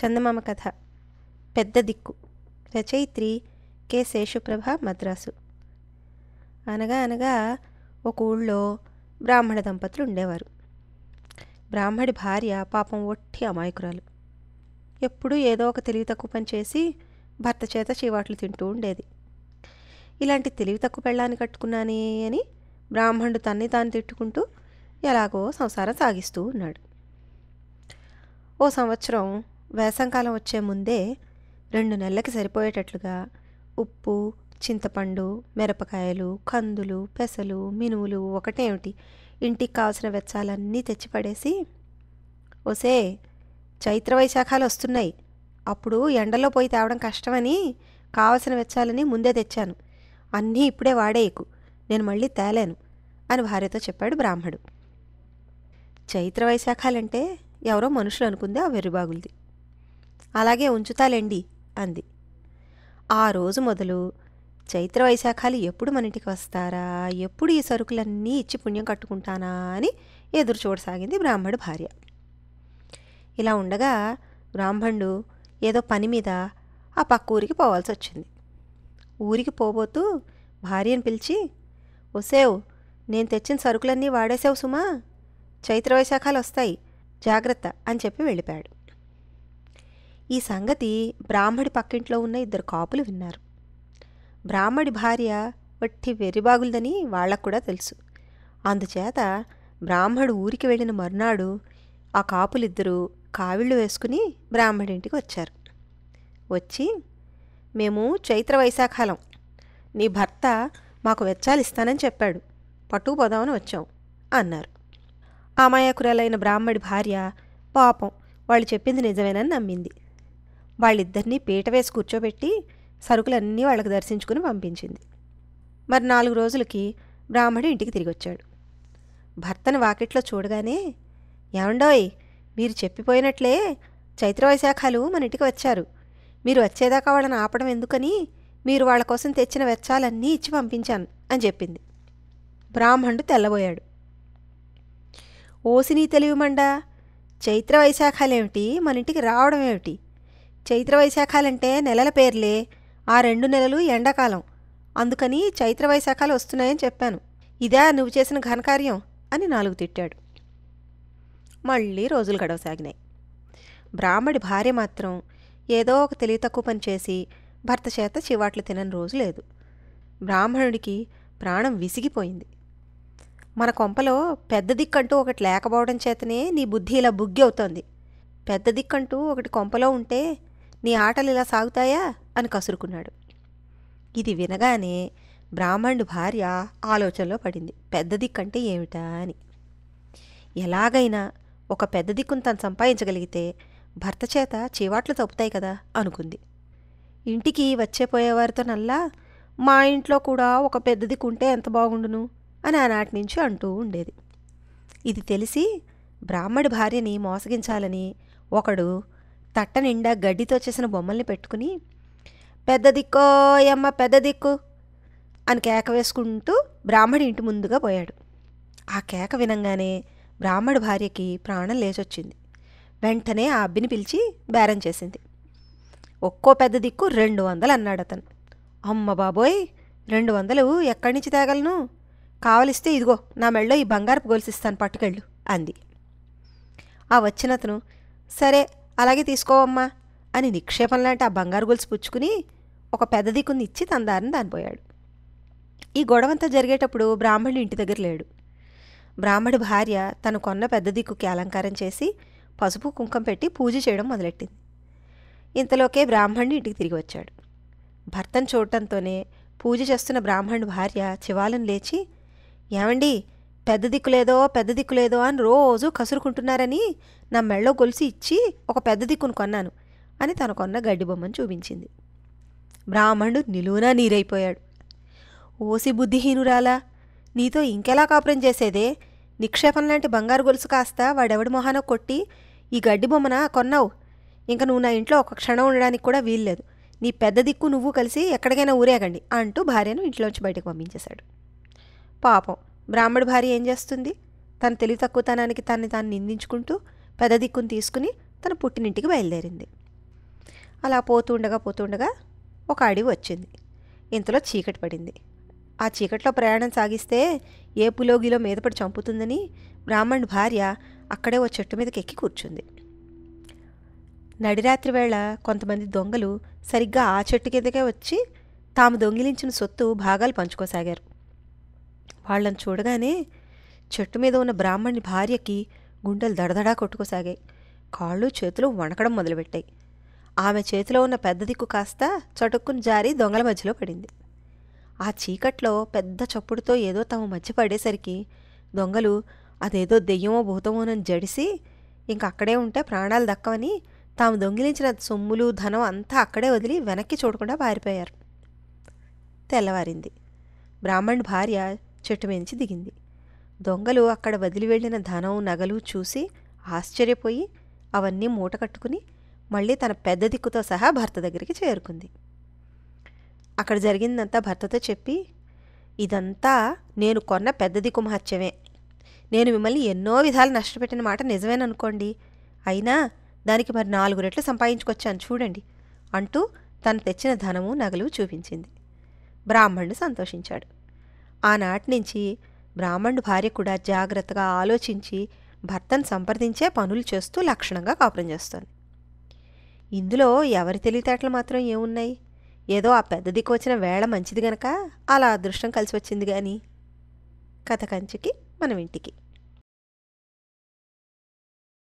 చందమామ కథ పెద్ద దిక్కు రచయిత్రి కె శేషుప్రభ మద్రాసు అనగా అనగా ఒక ఊళ్ళో బ్రాహ్మణ దంపతులు ఉండేవారు బ్రాహ్మడి భార్య పాపం ఒట్టి అమాయకురాలు ఎప్పుడూ ఏదో ఒక తెలివి తక్కువ పని చేసి భర్త చేత చీవాట్లు తింటూ ఉండేది ఇలాంటి తెలివి తక్కువ పెళ్ళాన్ని కట్టుకున్నానే అని బ్రాహ్మణుడు తన్ని తాను తిట్టుకుంటూ ఎలాగో సంసారం సాగిస్తూ ఉన్నాడు ఓ సంవత్సరం వేసంకాలం వచ్చే ముందే రెండు నెలలకి సరిపోయేటట్లుగా ఉప్పు చింతపండు మిరపకాయలు కందులు పెసలు మినువులు ఒకటేమిటి ఇంటికి కావాల్సిన వెచ్చాలన్నీ తెచ్చిపడేసి ఒసే చైత్ర వైశాఖాలు వస్తున్నాయి అప్పుడు ఎండలో పోయి తేవడం కష్టమని కావలసిన వెచ్చాలని ముందే తెచ్చాను అన్నీ ఇప్పుడే వాడేయకు నేను మళ్ళీ తేలేను అని భార్యతో చెప్పాడు బ్రాహ్మడు చైత్ర వైశాఖాలంటే ఎవరో మనుషులు అనుకుంది ఆ వెర్రిబాగులది అలాగే ఉంచుతాలేండి అంది ఆ రోజు మొదలు చైత్ర వైశాఖాలు ఎప్పుడు మన ఇంటికి వస్తారా ఎప్పుడు ఈ సరుకులన్నీ ఇచ్చి పుణ్యం కట్టుకుంటానా అని ఎదురు చూడసాగింది బ్రాహ్మడు భార్య ఇలా ఉండగా బ్రాహ్మణుడు ఏదో పని మీద ఆ పక్క ఊరికి పోవాల్సి వచ్చింది ఊరికి పోబోతూ భార్యను పిలిచి ఒసేవ్ నేను తెచ్చిన సరుకులన్నీ వాడేసావు సుమా చైత్ర వైశాఖాలు వస్తాయి జాగ్రత్త అని చెప్పి వెళ్ళిపోయాడు ఈ సంగతి బ్రాహ్మడి పక్కింట్లో ఉన్న ఇద్దరు కాపులు విన్నారు బ్రాహ్మడి భార్య వట్టి వెర్రిబాగులదని వాళ్ళకు కూడా తెలుసు అందుచేత బ్రాహ్మడు ఊరికి వెళ్ళిన మరునాడు ఆ కాపులిద్దరూ కావిళ్ళు వేసుకుని బ్రాహ్మడింటికి వచ్చారు వచ్చి మేము చైత్ర వైశాఖాలం నీ భర్త మాకు వెచ్చాలు ఇస్తానని చెప్పాడు పట్టుకుపోదామని వచ్చాం అన్నారు అమాయకురాలైన బ్రాహ్మడి భార్య పాపం వాళ్ళు చెప్పింది నిజమేనని నమ్మింది వాళ్ళిద్దరినీ పీట వేసి కూర్చోబెట్టి సరుకులన్నీ వాళ్ళకు దర్శించుకుని పంపించింది మరి నాలుగు రోజులకి బ్రాహ్మడు ఇంటికి తిరిగి వచ్చాడు భర్తను వాకిట్లో చూడగానే ఏమండోయ్ మీరు చెప్పిపోయినట్లే చైత్రవైశాఖాలు మన ఇంటికి వచ్చారు మీరు వచ్చేదాకా వాళ్ళని ఆపడం ఎందుకని మీరు వాళ్ళ కోసం తెచ్చిన వెచ్చాలన్నీ ఇచ్చి పంపించాను అని చెప్పింది బ్రాహ్మణుడు తెల్లబోయాడు ఓసిని తెలివిమండ చైత్ర వైశాఖాలేమిటి మన ఇంటికి రావడం ఏమిటి చైత్ర వైశాఖాలంటే నెలల పేర్లే ఆ రెండు నెలలు ఎండాకాలం అందుకని చైత్ర వైశాఖాలు వస్తున్నాయని చెప్పాను ఇదే నువ్వు చేసిన ఘనకార్యం అని నాలుగు తిట్టాడు మళ్ళీ రోజులు గడవసాగినాయి బ్రాహ్మడి భార్య మాత్రం ఏదో ఒక తెలివి తక్కువ పని చేసి భర్త చేత చివాట్లు తినని రోజు లేదు బ్రాహ్మణుడికి ప్రాణం విసిగిపోయింది మన కొంపలో పెద్ద దిక్కంటూ ఒకటి లేకపోవడం చేతనే నీ బుద్ధి ఇలా బుగ్గి అవుతోంది పెద్ద దిక్కంటూ ఒకటి కొంపలో ఉంటే నీ ఆటలు ఇలా సాగుతాయా అని కసురుకున్నాడు ఇది వినగానే బ్రాహ్మణుడు భార్య ఆలోచనలో పడింది పెద్ద దిక్కంటే ఏమిటా అని ఎలాగైనా ఒక పెద్ద దిక్కును తను సంపాదించగలిగితే భర్త చేత చీవాట్లు తప్పుతాయి కదా అనుకుంది ఇంటికి వచ్చే నల్లా మా ఇంట్లో కూడా ఒక పెద్ద దిక్కు ఉంటే ఎంత బాగుండును అని ఆనాటి నుంచి అంటూ ఉండేది ఇది తెలిసి బ్రాహ్మడి భార్యని మోసగించాలని ఒకడు తట్ట నిండా గడ్డితో చేసిన బొమ్మల్ని పెట్టుకుని పెద్ద అమ్మ పెద్ద దిక్కు అని కేక వేసుకుంటూ బ్రాహ్మడి ఇంటి ముందుగా పోయాడు ఆ కేక వినంగానే బ్రాహ్మడి భార్యకి ప్రాణం లేచొచ్చింది వెంటనే ఆ అబ్బిని పిలిచి బేరం చేసింది ఒక్కో పెద్ద దిక్కు రెండు వందలు అన్నాడు అతను అమ్మ బాబోయ్ రెండు వందలు ఎక్కడి నుంచి తేగలను కావలిస్తే ఇదిగో నా మెళ్ళో ఈ బంగారపు గొలుసిస్తాను పట్టుకెళ్ళు అంది ఆ వచ్చినతను సరే అలాగే తీసుకోవమ్మా అని నిక్షేపం లాంటి ఆ బంగారు గొలుసు పుచ్చుకుని ఒక పెద్ద దిక్కుని ఇచ్చి తందారని దానిపోయాడు ఈ గొడవంతా జరిగేటప్పుడు బ్రాహ్మణుడు ఇంటి దగ్గర లేడు బ్రాహ్మడి భార్య తను కొన్న పెద్ద దిక్కుకి అలంకారం చేసి పసుపు కుంకం పెట్టి పూజ చేయడం మొదలెట్టింది ఇంతలోకే బ్రాహ్మణుడు ఇంటికి తిరిగి వచ్చాడు భర్తను చూడటంతోనే పూజ చేస్తున్న బ్రాహ్మణుడి భార్య చివాలను లేచి ఏమండి పెద్ద దిక్కు లేదో పెద్ద దిక్కు లేదో అని రోజు కసురుకుంటున్నారని నా మెళ్ళో గొలిసి ఇచ్చి ఒక పెద్ద దిక్కును కొన్నాను అని తను కొన్న గడ్డి బొమ్మను చూపించింది బ్రాహ్మణుడు నిలువునా నీరైపోయాడు ఓసి బుద్ధిహీనురాలా నీతో ఇంకెలా కాపురం చేసేదే నిక్షేపం లాంటి బంగారు గొలుసు కాస్త వాడెవడి మొహానో కొట్టి ఈ గడ్డి బొమ్మన కొన్నావు ఇంక నువ్వు నా ఇంట్లో ఒక క్షణం ఉండడానికి కూడా వీల్లేదు నీ పెద్ద దిక్కు నువ్వు కలిసి ఎక్కడికైనా ఊరేగండి అంటూ భార్యను ఇంట్లోంచి బయటకు పంపించేశాడు పాపం బ్రాహ్మడి భార్య ఏం చేస్తుంది తన తెలివి తక్కువతనానికి తనని తాను నిందించుకుంటూ పెద్ద దిక్కును తీసుకుని తన పుట్టినింటికి బయలుదేరింది అలా పోతుండగా పోతుండగా ఒక అడవి వచ్చింది ఇంతలో చీకటి పడింది ఆ చీకట్లో ప్రయాణం సాగిస్తే ఏ పులోగిలో మీదపడి చంపుతుందని బ్రాహ్మణుడి భార్య అక్కడే ఓ చెట్టు మీదకి ఎక్కి కూర్చుంది నడిరాత్రి వేళ కొంతమంది దొంగలు సరిగ్గా ఆ చెట్టు కిందకే వచ్చి తాము దొంగిలించిన సొత్తు భాగాలు పంచుకోసాగారు వాళ్ళని చూడగానే చెట్టు మీద ఉన్న బ్రాహ్మణి భార్యకి గుండెలు దడదడా కొట్టుకోసాగాయి కాళ్ళు చేతులు వణకడం మొదలుపెట్టాయి ఆమె చేతిలో ఉన్న పెద్ద దిక్కు కాస్త చటుక్కుని జారి దొంగల మధ్యలో పడింది ఆ చీకట్లో పెద్ద చప్పుడుతో ఏదో తమ మధ్య పడేసరికి దొంగలు అదేదో దెయ్యమో భూతమోనని జడిసి ఇంక అక్కడే ఉంటే ప్రాణాలు దక్కవని తాము దొంగిలించిన సొమ్ములు ధనం అంతా అక్కడే వదిలి వెనక్కి చూడకుండా పారిపోయారు తెల్లవారింది బ్రాహ్మణ్ భార్య చెట్టు మించి దిగింది దొంగలు అక్కడ వదిలి వెళ్ళిన ధనం నగలు చూసి ఆశ్చర్యపోయి అవన్నీ మూట కట్టుకుని మళ్ళీ తన పెద్ద దిక్కుతో సహా భర్త దగ్గరికి చేరుకుంది అక్కడ జరిగిందంతా భర్తతో చెప్పి ఇదంతా నేను కొన్న పెద్ద దిక్కు మహత్యమే నేను మిమ్మల్ని ఎన్నో విధాలు నష్టపెట్టిన మాట నిజమేననుకోండి అయినా దానికి మరి నాలుగు రెట్లు సంపాదించుకొచ్చాను చూడండి అంటూ తను తెచ్చిన ధనము నగలు చూపించింది బ్రాహ్మణుడు సంతోషించాడు ఆనాటి నుంచి బ్రాహ్మణుడు భార్య కూడా జాగ్రత్తగా ఆలోచించి భర్తను సంప్రదించే పనులు చేస్తూ లక్షణంగా కాపురం చేస్తుంది ఇందులో ఎవరి తెలివితేటలు మాత్రం ఏమున్నాయి ఏదో ఆ పెద్ద దిక్కు వచ్చిన వేళ మంచిది గనక అలా అదృష్టం కలిసి వచ్చింది కానీ కథ కంచికి మనం ఇంటికి